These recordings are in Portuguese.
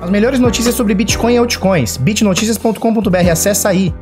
As melhores notícias sobre Bitcoin e altcoins. bitnoticias.com.br, acessa aí.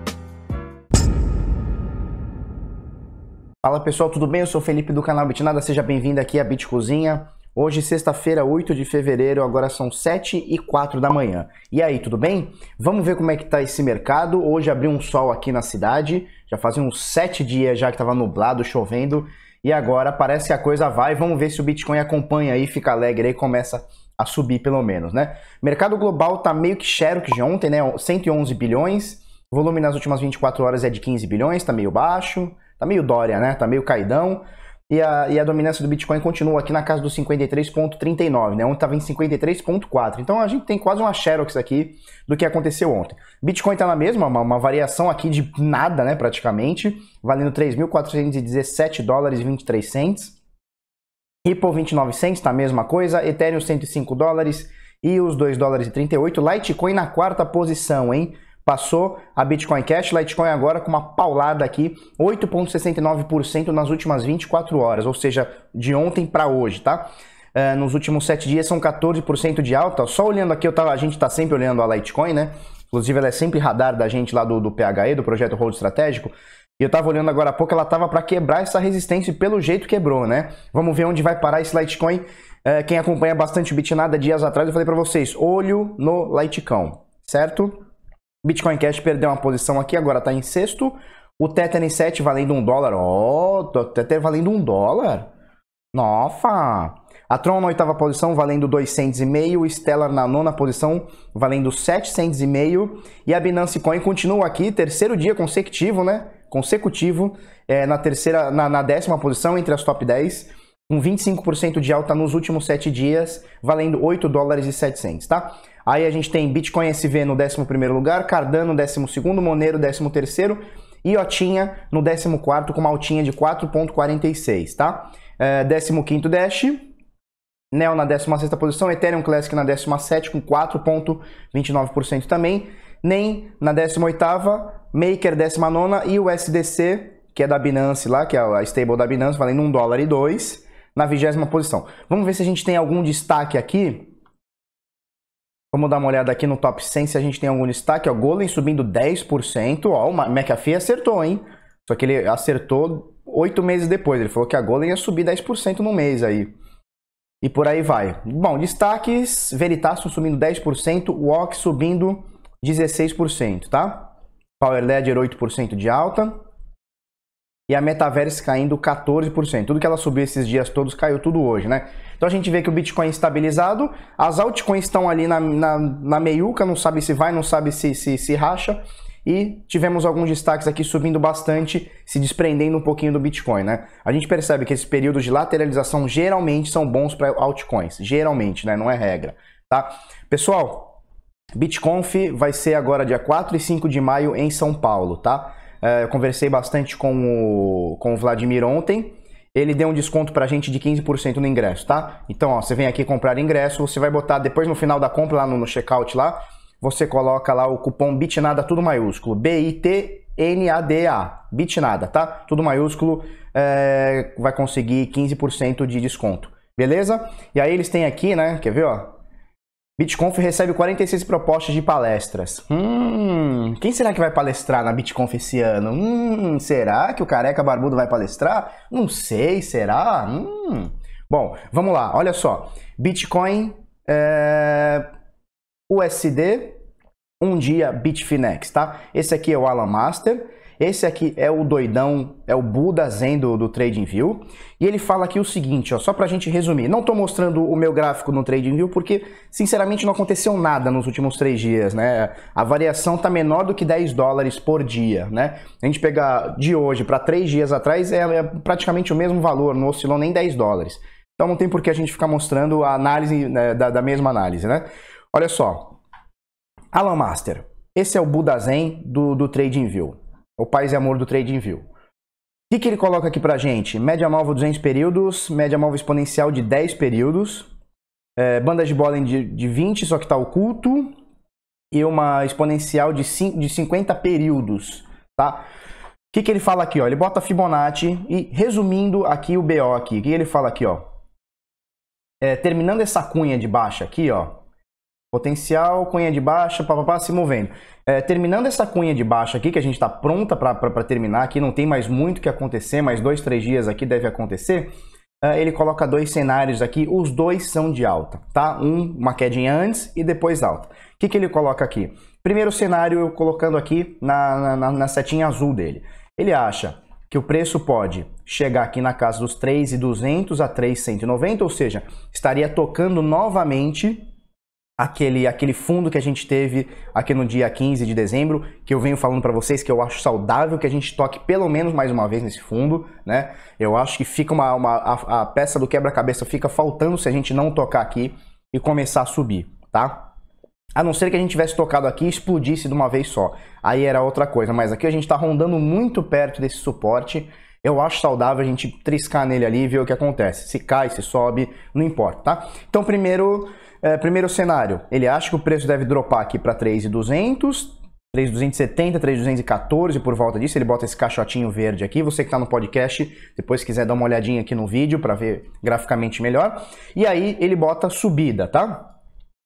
Fala pessoal, tudo bem? Eu sou o Felipe do canal Bitnada, seja bem-vindo aqui à Bitcozinha. Hoje, sexta-feira, 8 de fevereiro, agora são 7 e 4 da manhã. E aí, tudo bem? Vamos ver como é que tá esse mercado. Hoje abriu um sol aqui na cidade, já fazia uns 7 dias já que estava nublado, chovendo. E agora parece que a coisa vai. Vamos ver se o Bitcoin acompanha aí, fica alegre aí, começa a subir pelo menos, né? Mercado global tá meio que Xerox de ontem, né? 111 bilhões. Volume nas últimas 24 horas é de 15 bilhões, tá meio baixo. Tá meio Dória, né? Tá meio caidão. E a, e a dominância do Bitcoin continua aqui na casa dos 53,39, né? Ontem estava em 53,4. Então a gente tem quase uma Xerox aqui do que aconteceu ontem. Bitcoin está na mesma, uma, uma, variação aqui de nada, né? Praticamente, valendo 3.417 dólares e 23 cents. Ripple 29 cents, tá a mesma coisa, Ethereum 105 dólares e os 2 dólares e 38, Litecoin na quarta posição, hein? Passou a Bitcoin Cash, Litecoin agora com uma paulada aqui, 8.69% nas últimas 24 horas, ou seja, de ontem para hoje, tá? Uh, nos últimos 7 dias são 14% de alta. Só olhando aqui, eu tava, a gente tá sempre olhando a Litecoin, né? Inclusive, ela é sempre radar da gente lá do, do PHE, do Projeto Hold Estratégico. E eu tava olhando agora há pouco, ela tava para quebrar essa resistência e pelo jeito quebrou, né? Vamos ver onde vai parar esse Litecoin. É, quem acompanha bastante o Bitnada dias atrás, eu falei para vocês, olho no Litecoin, certo? Bitcoin Cash perdeu uma posição aqui, agora tá em sexto. O Tether em 7 valendo um dólar. Ó, oh, Tether valendo um dólar. Nossa! A Tron na oitava posição valendo 2,5, o Stellar na nona posição valendo meio. e a Binance Coin continua aqui, terceiro dia consecutivo, né? consecutivo, é, na terceira, na, na décima posição entre as top 10 com 25% de alta nos últimos 7 dias, valendo 8 dólares e 700, tá? Aí a gente tem Bitcoin SV no 11º lugar, Cardano no 12º, Monero 13º e Otinha no 14º com uma altinha de 4.46, tá? É, 15 Dash, Neo na 16ª posição, Ethereum Classic na 17 com 4.29% também, NEM na 18ª, Maker 19 e o SDC, que é da Binance lá, que é a stable da Binance, valendo 1 dólar e 2, na vigésima posição. Vamos ver se a gente tem algum destaque aqui. Vamos dar uma olhada aqui no top 100 se a gente tem algum destaque. O Golem subindo 10%. Ó, o McAfee acertou, hein? Só que ele acertou oito meses depois. Ele falou que a Golem ia subir 10% no mês aí. E por aí vai. Bom, destaques: Veritas subindo 10%, Walk subindo 16%, tá? Power Ledger 8% de alta. E a Metaverse caindo 14%. Tudo que ela subiu esses dias todos caiu tudo hoje, né? Então a gente vê que o Bitcoin é estabilizado, as altcoins estão ali na, na, na meiuca, não sabe se vai, não sabe se, se, se racha. E tivemos alguns destaques aqui subindo bastante, se desprendendo um pouquinho do Bitcoin, né? A gente percebe que esses períodos de lateralização geralmente são bons para altcoins, geralmente, né? Não é regra, tá? Pessoal, BitConf vai ser agora dia 4 e 5 de maio em São Paulo, tá? É, eu conversei bastante com o, com o Vladimir ontem. Ele deu um desconto pra gente de 15% no ingresso, tá? Então, ó, você vem aqui comprar ingresso, você vai botar depois no final da compra, lá no, no checkout lá, você coloca lá o cupom BITNADA, tudo maiúsculo, B-I-T-N-A-D-A, BITNADA, tá? Tudo maiúsculo, é, vai conseguir 15% de desconto, beleza? E aí eles têm aqui, né, quer ver, ó, BitConf recebe 46 propostas de palestras. Hum, quem será que vai palestrar na BitConf esse ano? Hum, será que o careca barbudo vai palestrar? Não sei, será? Hum. Bom, vamos lá, olha só. Bitcoin, é... Eh, USD, um dia Bitfinex, tá? Esse aqui é o Alan Master. Esse aqui é o doidão, é o Buda Zen do, do TradingView. E ele fala aqui o seguinte, ó, só para a gente resumir. Não estou mostrando o meu gráfico no TradingView porque, sinceramente, não aconteceu nada nos últimos três dias, né? A variação está menor do que 10 dólares por dia, né? A gente pegar de hoje para três dias atrás, é, é praticamente o mesmo valor, não oscilou nem 10 dólares. Então não tem por que a gente ficar mostrando a análise né, da, da, mesma análise, né? Olha só. Alan Master, esse é o Buda Zen do, do TradingView. O Paz e é Amor do trading View. O que, que ele coloca aqui pra gente? Média móvel 200 períodos, média móvel exponencial de 10 períodos, é, bandas de Bollinger de, de 20, só que está oculto, e uma exponencial de, 5, de 50 períodos, tá? O que, que ele fala aqui, ó? Ele bota Fibonacci e resumindo aqui o BO aqui, o que ele fala aqui, ó? É, terminando essa cunha de baixa aqui, ó, Potencial, cunha de baixa, papapá, se movendo. É, terminando essa cunha de baixa aqui, que a gente está pronta para terminar aqui, não tem mais muito que acontecer, mais dois, três dias aqui deve acontecer. É, ele coloca dois cenários aqui, os dois são de alta, tá? Um, uma quedinha antes e depois alta. O que, que ele coloca aqui? Primeiro cenário, eu colocando aqui na, na, na setinha azul dele. Ele acha que o preço pode chegar aqui na casa dos 3.200 a 3.190, ou seja, estaria tocando novamente aquele, aquele fundo que a gente teve aqui no dia 15 de dezembro, que eu venho falando para vocês que eu acho saudável que a gente toque pelo menos mais uma vez nesse fundo, né? Eu acho que fica uma, uma a, a peça do quebra-cabeça fica faltando se a gente não tocar aqui e começar a subir, tá? A não ser que a gente tivesse tocado aqui e explodisse de uma vez só. Aí era outra coisa, mas aqui a gente está rondando muito perto desse suporte. Eu acho saudável a gente triscar nele ali e ver o que acontece. Se cai, se sobe, não importa, tá? Então, primeiro, é, primeiro cenário, ele acha que o preço deve dropar aqui para 3,200, 3,270, 3,214 por volta disso. Ele bota esse caixotinho verde aqui. Você que está no podcast, depois quiser dar uma olhadinha aqui no vídeo para ver graficamente melhor. E aí ele bota subida, tá?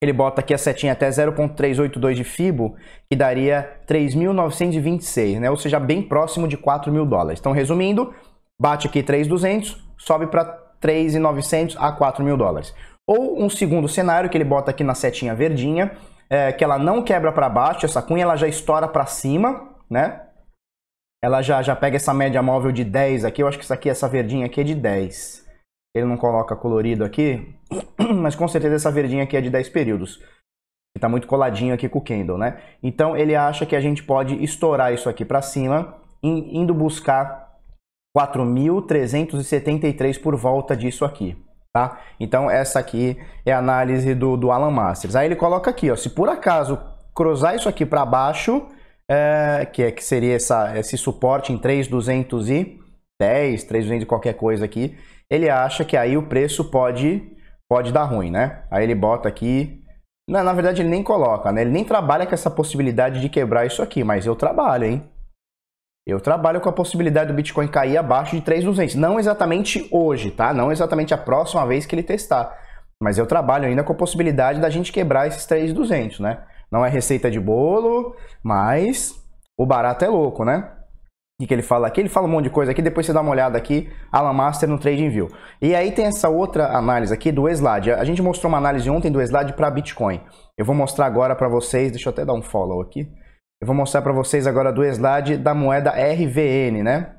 Ele bota aqui a setinha até 0.382 de FIBO, que daria 3.926, né? Ou seja, bem próximo de 4 mil dólares. Então, resumindo, bate aqui 3.200, sobe para 3.900 a 4 mil dólares. Ou um segundo cenário que ele bota aqui na setinha verdinha, é, que ela não quebra para baixo, essa cunha ela já estoura para cima, né? Ela já, já pega essa média móvel de 10 aqui, eu acho que isso aqui, essa verdinha aqui é de 10. Ele não coloca colorido aqui, mas com certeza essa verdinha aqui é de 10 períodos que está muito coladinho aqui com o candle, né? Então ele acha que a gente pode estourar isso aqui para cima, indo buscar 4.373 por volta disso aqui. Tá? Então essa aqui é a análise do, do Alan Masters. Aí ele coloca aqui, ó, se por acaso cruzar isso aqui para baixo, é, que é que seria essa, esse suporte em 3,210, 3,200 qualquer coisa aqui, ele acha que aí o preço pode pode dar ruim, né? Aí ele bota aqui, na, na verdade ele nem coloca, né? Ele nem trabalha com essa possibilidade de quebrar isso aqui, mas eu trabalho, hein? Eu trabalho com a possibilidade do Bitcoin cair abaixo de 3.200. Não exatamente hoje, tá? Não exatamente a próxima vez que ele testar. Mas eu trabalho ainda com a possibilidade da gente quebrar esses 3.200, né? Não é receita de bolo, mas o barato é louco, né? O que ele fala aqui? Ele fala um monte de coisa aqui, depois você dá uma olhada aqui, Alan Master no TradingView. E aí tem essa outra análise aqui do slide. A gente mostrou uma análise ontem do slide para Bitcoin. Eu vou mostrar agora para vocês, deixa eu até dar um follow aqui. Eu vou mostrar para vocês agora do slide da moeda RVN, né?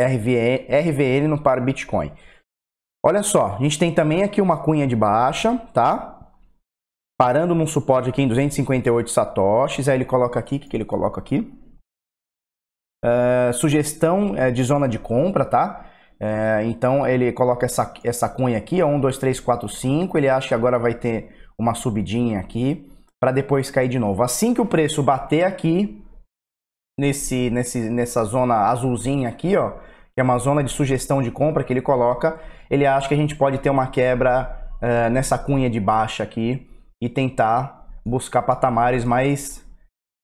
RVN, RVN no par Bitcoin. Olha só, a gente tem também aqui uma cunha de baixa, tá? Parando num suporte aqui em 258 satoshis, aí ele coloca aqui, o que, que ele coloca aqui? Uh, sugestão é, de zona de compra, tá? Uh, então ele coloca essa, essa cunha aqui, ó, 1, 2, 3, 4, 5, ele acha que agora vai ter uma subidinha aqui para depois cair de novo. Assim que o preço bater aqui, nesse, nesse, nessa zona azulzinha aqui, ó, que é uma zona de sugestão de compra que ele coloca, ele acha que a gente pode ter uma quebra uh, nessa cunha de baixa aqui e tentar buscar patamares mais,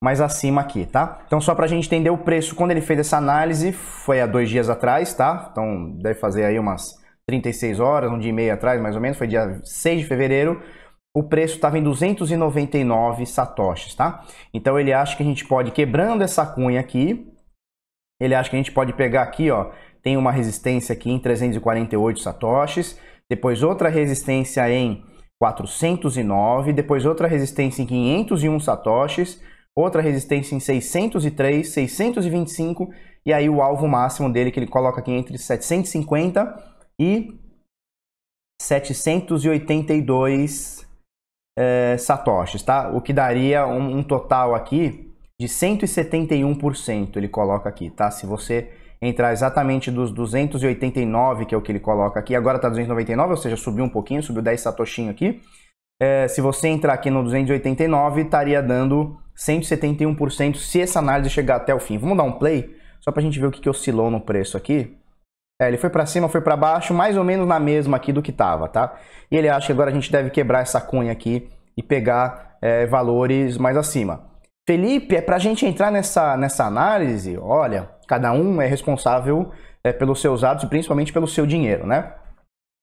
mais acima aqui, tá? Então só para a gente entender o preço, quando ele fez essa análise, foi há dois dias atrás, tá? Então deve fazer aí umas 36 horas, um dia e meio atrás mais ou menos, foi dia 6 de fevereiro, o preço estava em 299 satoshis, tá? Então ele acha que a gente pode, quebrando essa cunha aqui, ele acha que a gente pode pegar aqui, ó, tem uma resistência aqui em 348 satoshis, depois outra resistência em 409, depois outra resistência em 501 satoshis, outra resistência em 603, 625 e aí o alvo máximo dele que ele coloca aqui entre 750 e 782 é, satoshis, tá? O que daria um, um total aqui de 171%, ele coloca aqui, tá? Se você entrar exatamente dos 289, que é o que ele coloca aqui, agora tá 299, ou seja, subiu um pouquinho, subiu 10 satoshinho aqui. É, se você entrar aqui no 289, estaria dando 171% se essa análise chegar até o fim. Vamos dar um play, só pra gente ver o que, que oscilou no preço aqui. É, ele foi para cima, foi para baixo, mais ou menos na mesma aqui do que tava, tá? E ele acha que agora a gente deve quebrar essa cunha aqui e pegar é, valores mais acima. Felipe, é para a gente entrar nessa, nessa análise, olha, cada um é responsável é, pelos seus atos, e principalmente pelo seu dinheiro, né?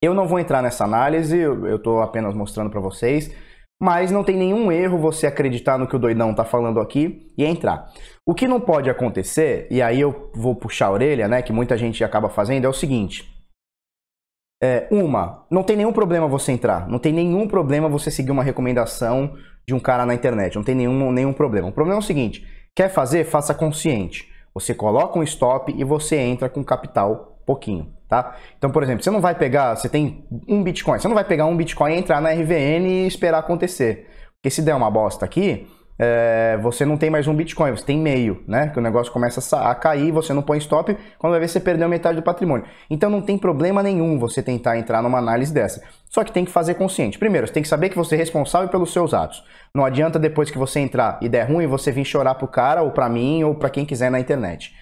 Eu não vou entrar nessa análise, eu estou apenas mostrando para vocês mas não tem nenhum erro você acreditar no que o doidão tá falando aqui e entrar. O que não pode acontecer, e aí eu vou puxar a orelha, né, que muita gente acaba fazendo, é o seguinte. É, uma, não tem nenhum problema você entrar, não tem nenhum problema você seguir uma recomendação de um cara na internet, não tem nenhum, nenhum problema. O problema é o seguinte, quer fazer, faça consciente. Você coloca um stop e você entra com capital pouquinho, tá? Então, por exemplo, você não vai pegar, você tem um Bitcoin, você não vai pegar um Bitcoin, entrar na RVN e esperar acontecer. Porque se der uma bosta aqui, é, você não tem mais um Bitcoin, você tem meio, né? Que o negócio começa a cair, você não põe stop, quando vai ver você perdeu metade do patrimônio. Então não tem problema nenhum você tentar entrar numa análise dessa. Só que tem que fazer consciente. Primeiro, você tem que saber que você é responsável pelos seus atos. Não adianta depois que você entrar e der ruim, você vir chorar pro cara ou para mim ou para quem quiser na internet.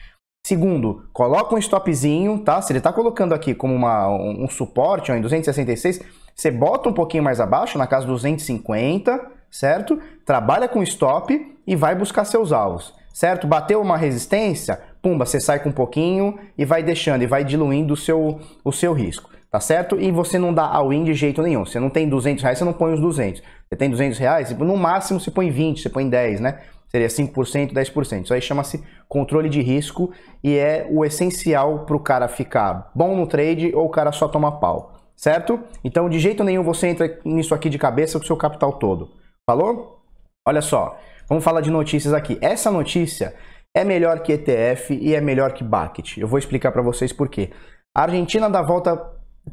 Segundo, coloca um stopzinho, tá? Se ele tá colocando aqui como uma, um, um suporte ó, em 266, você bota um pouquinho mais abaixo, na casa 250, certo? Trabalha com stop e vai buscar seus alvos, certo? Bateu uma resistência, pumba, você sai com um pouquinho e vai deixando e vai diluindo o seu, o seu risco, tá certo? E você não dá all-in de jeito nenhum. Você não tem 200 reais, você não põe os 200. Você tem 200 reais, no máximo você põe 20, você põe 10, né? Seria 5%, 10%. Isso aí chama-se controle de risco e é o essencial para o cara ficar bom no trade ou o cara só tomar pau, certo? Então, de jeito nenhum você entra nisso aqui de cabeça com o seu capital todo. Falou? Olha só, vamos falar de notícias aqui. Essa notícia é melhor que ETF e é melhor que bucket. Eu vou explicar para vocês por quê. A Argentina dá volta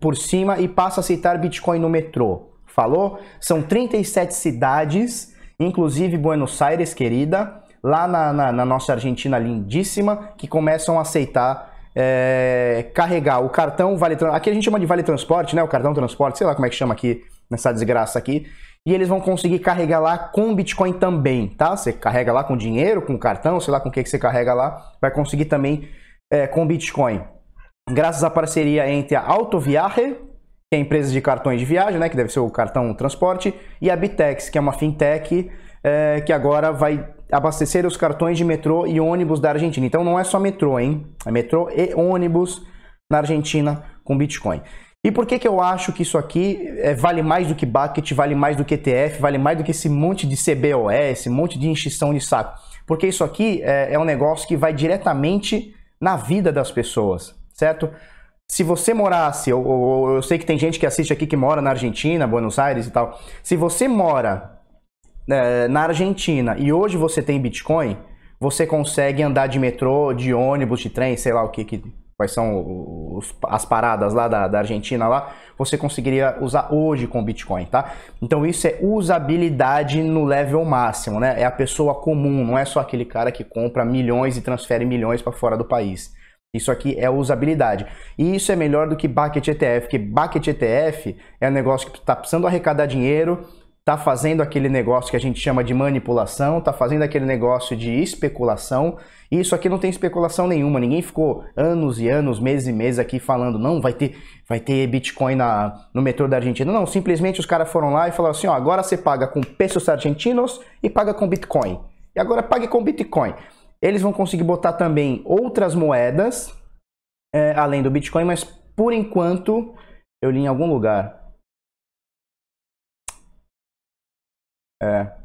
por cima e passa a aceitar Bitcoin no metrô. Falou? São 37 cidades inclusive Buenos Aires, querida, lá na, na, na nossa Argentina lindíssima, que começam a aceitar é, carregar o cartão Vale Aqui a gente chama de Vale Transporte, né? O cartão transporte, sei lá como é que chama aqui nessa desgraça aqui. E eles vão conseguir carregar lá com Bitcoin também, tá? Você carrega lá com dinheiro, com cartão, sei lá com o que, que você carrega lá, vai conseguir também é, com Bitcoin. Graças à parceria entre a Autoviarre, que é a empresa de cartões de viagem, né, que deve ser o cartão transporte, e a Bitex, que é uma fintech é, que agora vai abastecer os cartões de metrô e ônibus da Argentina. Então não é só metrô, hein? É metrô e ônibus na Argentina com Bitcoin. E por que, que eu acho que isso aqui é, vale mais do que bucket, vale mais do que ETF, vale mais do que esse monte de CBOS, esse monte de instituição de saco? Porque isso aqui é, é um negócio que vai diretamente na vida das pessoas, certo? se você morasse, ou, ou, eu sei que tem gente que assiste aqui que mora na Argentina, Buenos Aires e tal, se você mora é, na Argentina e hoje você tem Bitcoin, você consegue andar de metrô, de ônibus, de trem, sei lá o que, que quais são os, as paradas lá da, da, Argentina lá, você conseguiria usar hoje com Bitcoin, tá? Então isso é usabilidade no level máximo, né? É a pessoa comum, não é só aquele cara que compra milhões e transfere milhões para fora do país. Isso aqui é usabilidade. E isso é melhor do que bucket ETF, que bucket ETF é um negócio que está precisando arrecadar dinheiro, está fazendo aquele negócio que a gente chama de manipulação, está fazendo aquele negócio de especulação. E isso aqui não tem especulação nenhuma. Ninguém ficou anos e anos, meses e meses aqui falando, não, vai ter, vai ter Bitcoin na, no metrô da Argentina. Não, simplesmente os caras foram lá e falaram assim, ó, agora você paga com pesos argentinos e paga com Bitcoin. E agora pague com Bitcoin. Eles vão conseguir botar também outras moedas, é, além do Bitcoin, mas por enquanto, eu li em algum lugar. É.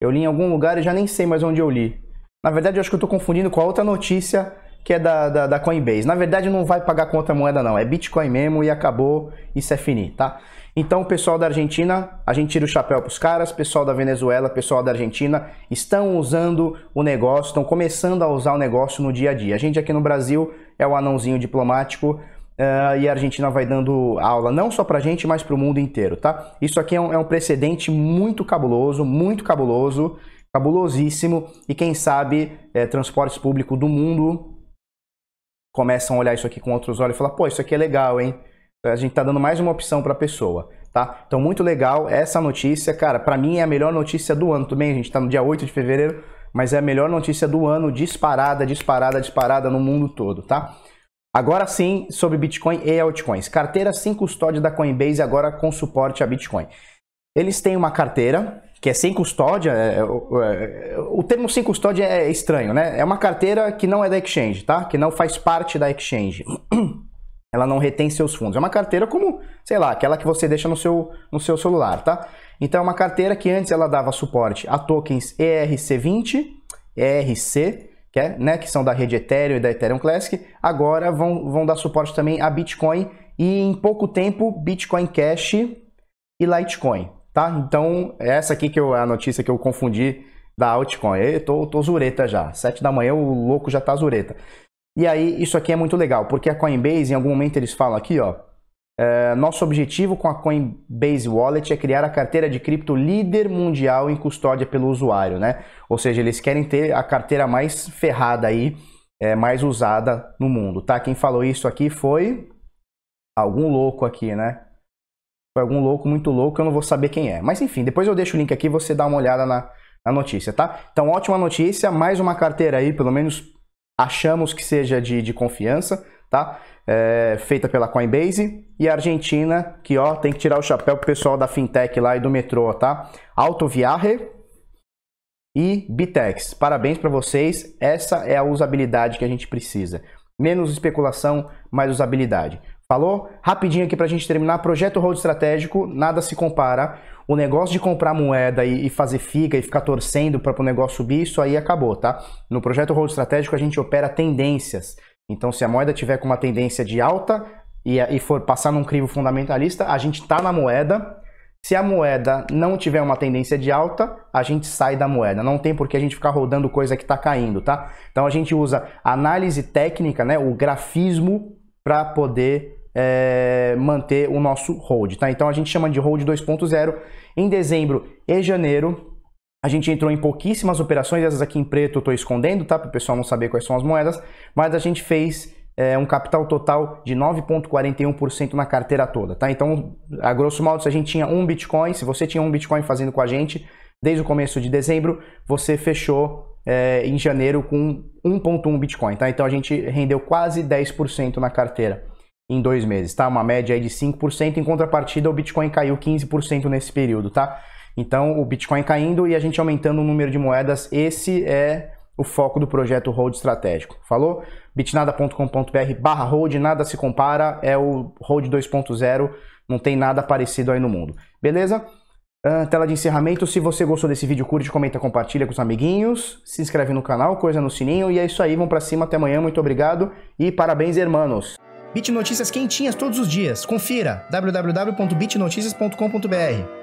Eu li em algum lugar e já nem sei mais onde eu li. Na verdade, eu acho que eu estou confundindo com a outra notícia que é da, da, da, Coinbase. Na verdade, não vai pagar com outra moeda, não. É Bitcoin mesmo e acabou. Isso é fini, tá? Então, o pessoal da Argentina, a gente tira o chapéu para os caras, pessoal da Venezuela, pessoal da Argentina, estão usando o negócio, estão começando a usar o negócio no dia a dia. A gente aqui no Brasil é o anãozinho diplomático, Uh, e a Argentina vai dando aula não só para gente, mas para o mundo inteiro, tá? Isso aqui é um, é um, precedente muito cabuloso, muito cabuloso, cabulosíssimo, e quem sabe é, transportes públicos do mundo começam a olhar isso aqui com outros olhos e falar, pô, isso aqui é legal, hein? Então, a gente tá dando mais uma opção para a pessoa, tá? Então, muito legal essa notícia, cara. Para mim é a melhor notícia do ano também. A gente está no dia 8 de fevereiro, mas é a melhor notícia do ano, disparada, disparada, disparada no mundo todo, tá? Agora sim, sobre Bitcoin e altcoins. Carteira sem custódia da Coinbase agora com suporte a Bitcoin. Eles têm uma carteira que é sem custódia. É, é, é, o termo sem custódia é estranho, né? É uma carteira que não é da exchange, tá? Que não faz parte da exchange. Ela não retém seus fundos. É uma carteira como, sei lá, aquela que você deixa no seu, no seu celular, tá? Então é uma carteira que antes ela dava suporte a tokens ERC20, ERC, que, é, né, que são da rede Ethereum e da Ethereum Classic, agora vão, vão dar suporte também a Bitcoin e em pouco tempo Bitcoin Cash e Litecoin, tá? Então, é essa aqui que eu, a notícia que eu confundi da altcoin. Eu tô, tô zureta já. Sete da manhã o louco já tá zureta. E aí, isso aqui é muito legal, porque a Coinbase, em algum momento eles falam aqui, ó, é, nosso objetivo com a Coinbase Wallet é criar a carteira de cripto líder mundial em custódia pelo usuário, né? Ou seja, eles querem ter a carteira mais ferrada aí, é, mais usada no mundo, tá? Quem falou isso aqui foi algum louco aqui, né? Foi algum louco, muito louco, eu não vou saber quem é. Mas enfim, depois eu deixo o link aqui você dá uma olhada na, na notícia, tá? Então, ótima notícia, mais uma carteira aí, pelo menos achamos que seja de, de confiança, tá? É, feita pela Coinbase. E a Argentina, que ó, tem que tirar o chapéu pro pessoal da fintech lá e do metrô, tá? Autoviarre e Bitex. Parabéns para vocês, essa é a usabilidade que a gente precisa. Menos especulação, mais usabilidade. Falou? Rapidinho aqui para a gente terminar. Projeto Road Estratégico, nada se compara. O negócio de comprar moeda e, fazer figa e ficar torcendo para o negócio subir, isso aí acabou, tá? No projeto Road Estratégico a gente opera tendências. Então, se a moeda tiver com uma tendência de alta e, e for passar num crivo fundamentalista, a gente tá na moeda. Se a moeda não tiver uma tendência de alta, a gente sai da moeda. Não tem por que a gente ficar rodando coisa que está caindo, tá? Então a gente usa análise técnica, né, o grafismo, para poder é, manter o nosso hold, tá? Então a gente chama de hold 2.0. Em dezembro e janeiro, a gente entrou em pouquíssimas operações, essas aqui em preto eu estou escondendo, tá? Para o pessoal não saber quais são as moedas, mas a gente fez é, um capital total de 9,41% na carteira toda, tá? Então, a grosso modo, se a gente tinha um Bitcoin, se você tinha um Bitcoin fazendo com a gente, desde o começo de dezembro, você fechou é, em janeiro com 1,1 Bitcoin, tá? Então a gente rendeu quase 10% na carteira em dois meses, tá? Uma média aí de 5%, em contrapartida o Bitcoin caiu 15% nesse período, tá? Então o Bitcoin caindo e a gente aumentando o número de moedas, esse é o foco do projeto Hold Estratégico. Falou? bitnada.com.br barra hold, nada se compara, é o Hold 2.0, não tem nada parecido aí no mundo. Beleza? Uh, tela de encerramento. Se você gostou desse vídeo, curte, comenta, compartilha com os amiguinhos, se inscreve no canal, coisa no sininho e é isso aí. Vamos para cima, até amanhã. Muito obrigado e parabéns, hermanos. Bit Notícias quentinhas todos os dias. Confira www.bitnoticias.com.br.